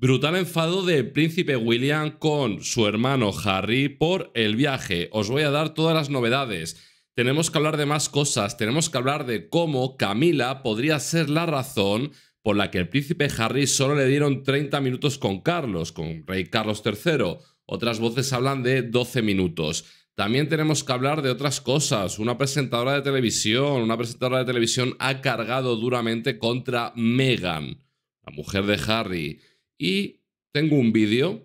Brutal enfado de Príncipe William con su hermano Harry por el viaje. Os voy a dar todas las novedades. Tenemos que hablar de más cosas. Tenemos que hablar de cómo Camila podría ser la razón por la que el príncipe Harry solo le dieron 30 minutos con Carlos, con rey Carlos III. Otras voces hablan de 12 minutos. También tenemos que hablar de otras cosas. Una presentadora de televisión, una presentadora de televisión ha cargado duramente contra Meghan, la mujer de Harry. Y tengo un vídeo,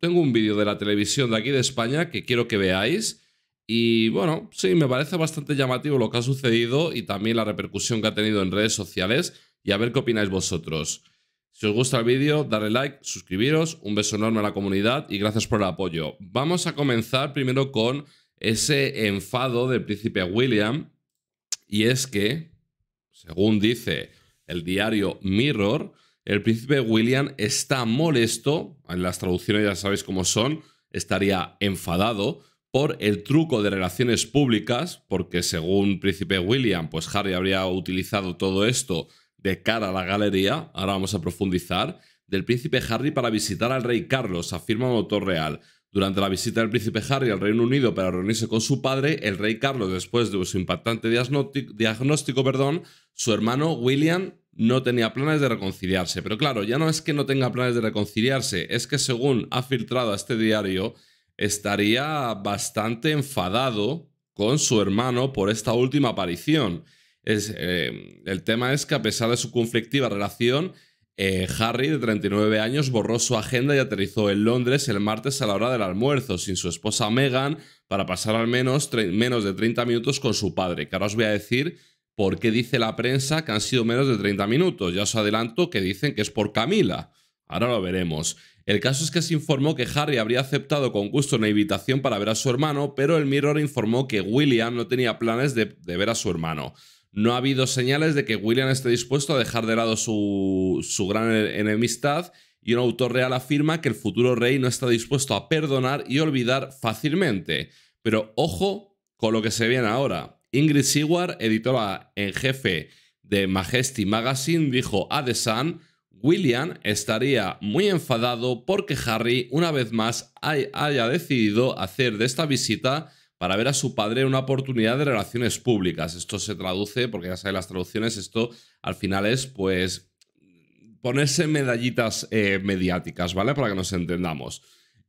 tengo un vídeo de la televisión de aquí de España que quiero que veáis. Y bueno, sí, me parece bastante llamativo lo que ha sucedido y también la repercusión que ha tenido en redes sociales y a ver qué opináis vosotros. Si os gusta el vídeo, darle like, suscribiros, un beso enorme a la comunidad y gracias por el apoyo. Vamos a comenzar primero con ese enfado del príncipe William y es que, según dice el diario Mirror, el príncipe William está molesto, en las traducciones ya sabéis cómo son, estaría enfadado por el truco de relaciones públicas, porque según príncipe William, pues Harry habría utilizado todo esto de cara a la galería, ahora vamos a profundizar, del príncipe Harry para visitar al rey Carlos, afirma un autor real. Durante la visita del príncipe Harry al Reino Unido para reunirse con su padre, el rey Carlos, después de su impactante diagnóstico, perdón, su hermano William no tenía planes de reconciliarse. Pero claro, ya no es que no tenga planes de reconciliarse, es que según ha filtrado a este diario, estaría bastante enfadado con su hermano por esta última aparición. Eh, el tema es que a pesar de su conflictiva relación, eh, Harry, de 39 años, borró su agenda y aterrizó en Londres el martes a la hora del almuerzo, sin su esposa Meghan, para pasar al menos menos de 30 minutos con su padre, que ahora os voy a decir ¿Por qué dice la prensa que han sido menos de 30 minutos? Ya os adelanto que dicen que es por Camila. Ahora lo veremos. El caso es que se informó que Harry habría aceptado con gusto una invitación para ver a su hermano, pero el Mirror informó que William no tenía planes de, ver a su hermano. No ha habido señales de que William esté dispuesto a dejar de lado su, su gran e, enemistad y un autor real afirma que el futuro rey no está dispuesto a perdonar y olvidar fácilmente. Pero ojo con lo que se viene ahora. Ingrid Seward, editora en jefe de Majesty Magazine, dijo a The Sun, William estaría muy enfadado porque Harry una vez más haya decidido hacer de esta visita para ver a su padre una oportunidad de relaciones públicas. Esto se traduce, porque ya saben las traducciones, esto al final es pues ponerse medallitas eh, mediáticas, ¿vale? Para que nos entendamos.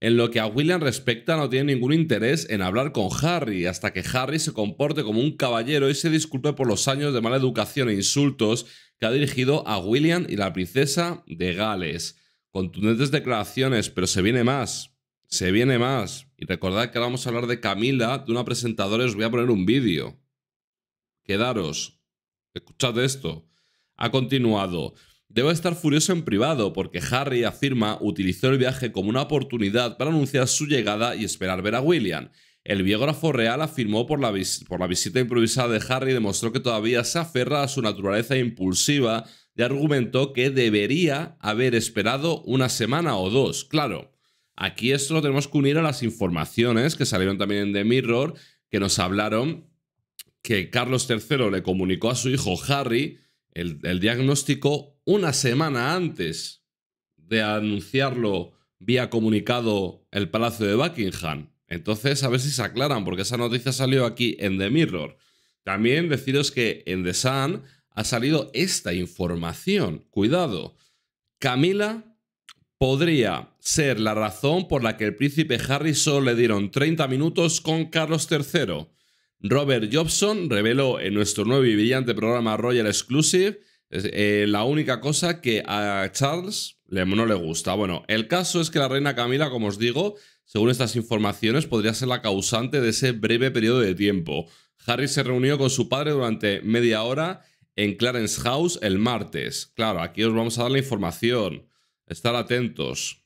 En lo que a William respecta, no tiene ningún interés en hablar con Harry hasta que Harry se comporte como un caballero y se disculpe por los años de mala educación e insultos que ha dirigido a William y la princesa de Gales. Contundentes declaraciones, pero se viene más. Se viene más. Y recordad que ahora vamos a hablar de Camila, de una presentadora, y os voy a poner un vídeo. Quedaros. Escuchad esto. Ha continuado. Debo estar furioso en privado porque Harry afirma utilizó el viaje como una oportunidad para anunciar su llegada y esperar ver a William. El biógrafo real afirmó por la, por la visita improvisada de Harry demostró que todavía se aferra a su naturaleza impulsiva y argumentó que debería haber esperado una semana o dos. Claro, aquí esto lo tenemos que unir a las informaciones que salieron también en The Mirror, que nos hablaron que Carlos III le comunicó a su hijo Harry el, diagnóstico una semana antes de anunciarlo vía comunicado el Palacio de Buckingham. Entonces, a ver si se aclaran, porque esa noticia salió aquí en The Mirror. También deciros que en The Sun ha salido esta información. Cuidado. Camila podría ser la razón por la que el príncipe Harry solo le dieron 30 minutos con Carlos III. Robert Jobson reveló en nuestro nuevo y brillante programa Royal Exclusive eh, la única cosa que a Charles no le gusta. Bueno, el caso es que la reina Camila, como os digo, según estas informaciones, podría ser la causante de ese breve periodo de tiempo. Harry se reunió con su padre durante media hora en Clarence House el martes. Claro, aquí os vamos a dar la información. Estar atentos.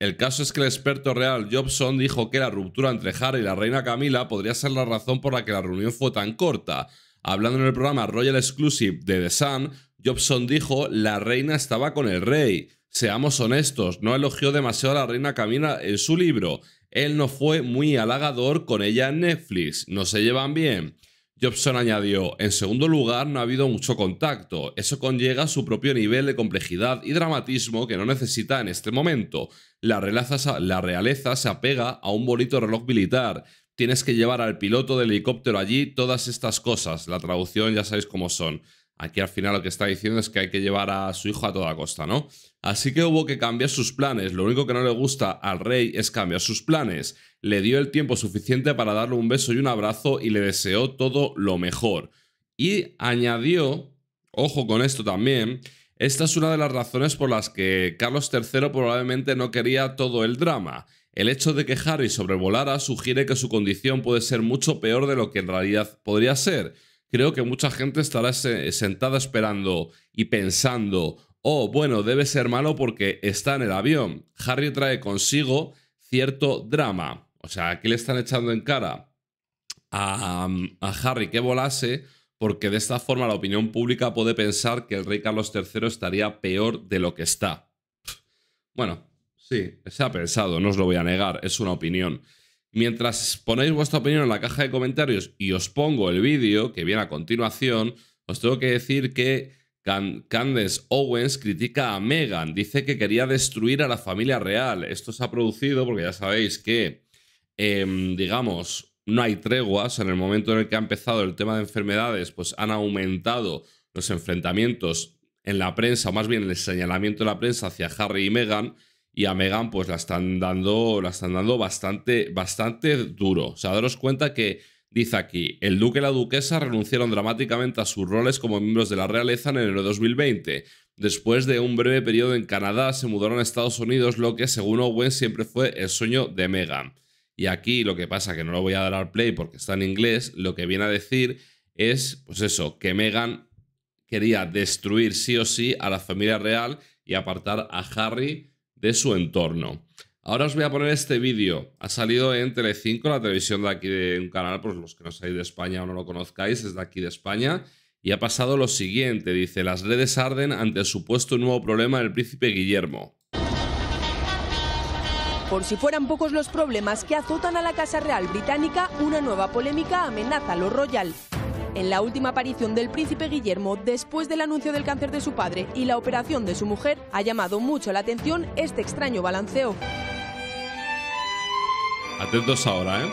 El caso es que el experto real Jobson dijo que la ruptura entre Harry y la reina Camila podría ser la razón por la que la reunión fue tan corta. Hablando en el programa Royal Exclusive de The Sun, Jobson dijo, la reina estaba con el rey. Seamos honestos, no elogió demasiado a la reina Camila en su libro. Él no fue muy halagador con ella en Netflix, no se llevan bien. Jobson añadió, en segundo lugar, no ha habido mucho contacto. Eso conlleva su propio nivel de complejidad y dramatismo que no necesita en este momento. La realeza, la realeza se apega a un bonito reloj militar. Tienes que llevar al piloto del helicóptero allí todas estas cosas. La traducción ya sabéis cómo son. Aquí al final lo que está diciendo es que hay que llevar a su hijo a toda costa, ¿no? Así que hubo que cambiar sus planes. Lo único que no le gusta al rey es cambiar sus planes. Le dio el tiempo suficiente para darle un beso y un abrazo y le deseó todo lo mejor. Y añadió, ojo con esto también, esta es una de las razones por las que Carlos III probablemente no quería todo el drama. El hecho de que Harry sobrevolara sugiere que su condición puede ser mucho peor de lo que en realidad podría ser. Creo que mucha gente estará sentada esperando y pensando Oh, bueno, debe ser malo porque está en el avión. Harry trae consigo cierto drama. O sea, aquí le están echando en cara a, um, a Harry que volase porque de esta forma la opinión pública puede pensar que el rey Carlos III estaría peor de lo que está. Bueno, sí, se ha pensado, no os lo voy a negar, es una opinión. Mientras ponéis vuestra opinión en la caja de comentarios y os pongo el vídeo que viene a continuación, os tengo que decir que Candace Owens critica a Meghan, dice que quería destruir a la familia real. Esto se ha producido porque ya sabéis que, em, digamos, no hay treguas. En el momento en el que ha empezado el tema de enfermedades, pues han aumentado los enfrentamientos en la prensa, o más bien el señalamiento de la prensa hacia Harry y Meghan. Y a Meghan, pues la están dando, la están dando bastante, bastante duro. O sea, daros cuenta que Dice aquí, el duque y la duquesa renunciaron dramáticamente a sus roles como miembros de la realeza en enero de 2020. Después de un breve periodo en Canadá, se mudaron a Estados Unidos, lo que según Owen siempre fue el sueño de Meghan. Y aquí lo que pasa, que no lo voy a dar al play porque está en inglés, lo que viene a decir es, pues eso, que Meghan quería destruir sí o sí a la familia real y apartar a Harry de su entorno. Ahora os voy a poner este vídeo. Ha salido en Telecinco, la televisión de aquí de un canal, pues los que no seáis de España o no lo conozcáis, es de aquí de España. Y ha pasado lo siguiente, dice, las redes arden ante el supuesto nuevo problema del príncipe Guillermo. Por si fueran pocos los problemas que azotan a la Casa Real Británica, una nueva polémica amenaza a lo Royal. En la última aparición del príncipe Guillermo, después del anuncio del cáncer de su padre y la operación de su mujer, ha llamado mucho la atención este extraño balanceo. Atentos ahora, ¿eh?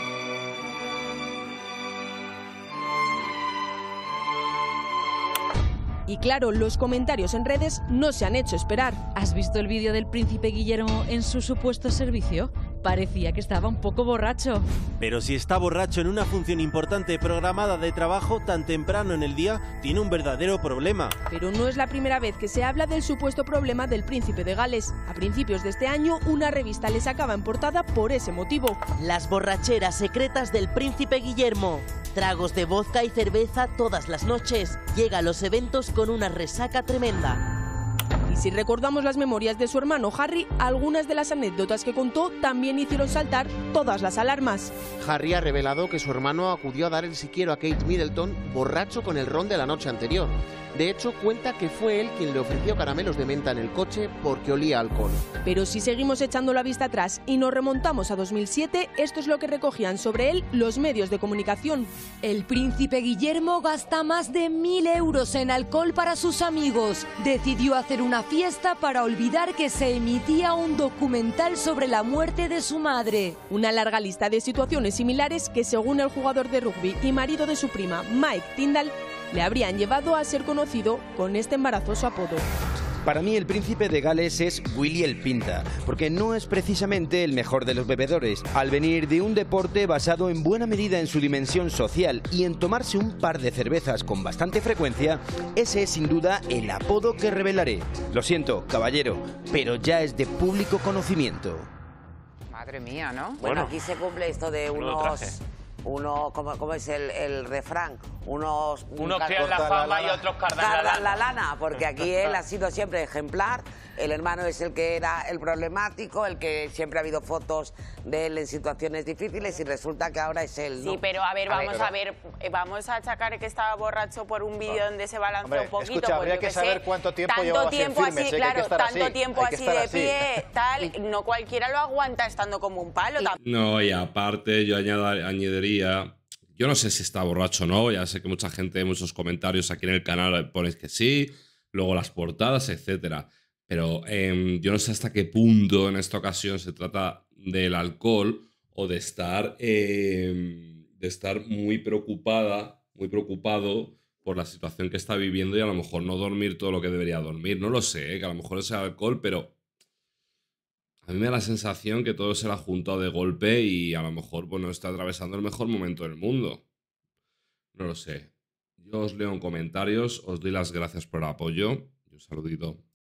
Y claro, los comentarios en redes no se han hecho esperar. ¿Has visto el vídeo del príncipe Guillermo en su supuesto servicio? Parecía que estaba un poco borracho. Pero si está borracho en una función importante programada de trabajo tan temprano en el día, tiene un verdadero problema. Pero no es la primera vez que se habla del supuesto problema del príncipe de Gales. A principios de este año, una revista le sacaba en portada por ese motivo. Las borracheras secretas del príncipe Guillermo. Tragos de vodka y cerveza todas las noches. Llega a los eventos con una resaca tremenda. Si recordamos las memorias de su hermano Harry, algunas de las anécdotas que contó también hicieron saltar todas las alarmas. Harry ha revelado que su hermano acudió a dar el siquiero a Kate Middleton borracho con el ron de la noche anterior. De hecho, cuenta que fue él quien le ofreció caramelos de menta en el coche porque olía alcohol. Pero si seguimos echando la vista atrás y nos remontamos a 2007, esto es lo que recogían sobre él los medios de comunicación. El príncipe Guillermo gasta más de mil euros en alcohol para sus amigos. Decidió hacer una fiesta para olvidar que se emitía un documental sobre la muerte de su madre. Una larga lista de situaciones similares que, según el jugador de rugby y marido de su prima, Mike Tyndall, le habrían llevado a ser conocido con este embarazoso apodo. Para mí el príncipe de Gales es Willy el Pinta, porque no es precisamente el mejor de los bebedores, al venir de un deporte basado en buena medida en su dimensión social y en tomarse un par de cervezas con bastante frecuencia, ese es sin duda el apodo que revelaré. Lo siento, caballero, pero ya es de público conocimiento. Madre mía, ¿no? Bueno, aquí se cumple esto de unos uno, ¿cómo, es el, refrán? Unos, unos la fama y otros cardan, la, la lana. porque aquí él ha sido siempre ejemplar, el hermano es el que era el problemático, el que siempre ha habido fotos de él en situaciones difíciles y resulta que ahora es él. Sí, pero a ver, vamos a ver, vamos a eh, achacar que estaba borracho por un vídeo ah. donde se balanceó un poquito. habría pues que, saber cuánto tiempo llevaba tiempo así, claro, tanto tiempo así de pie, tal, no cualquiera lo aguanta estando como un palo. No, y aparte yo añadiría yo no sé si está borracho o no, ya sé que mucha gente, muchos comentarios aquí en el canal pones que sí, luego las portadas, etcétera. Pero em, yo no sé hasta qué punto en esta ocasión se trata del alcohol o de estar, em, de estar muy preocupada, muy preocupado por la situación que está viviendo y a lo mejor no dormir todo lo que debería dormir. No lo sé, ¿eh? que a lo mejor es el alcohol, pero a mí me da la sensación que todo se la ha juntado de golpe y a lo mejor bueno está atravesando el mejor momento del mundo. No lo sé. Yo os leo en comentarios, os doy las gracias por el apoyo un saludito.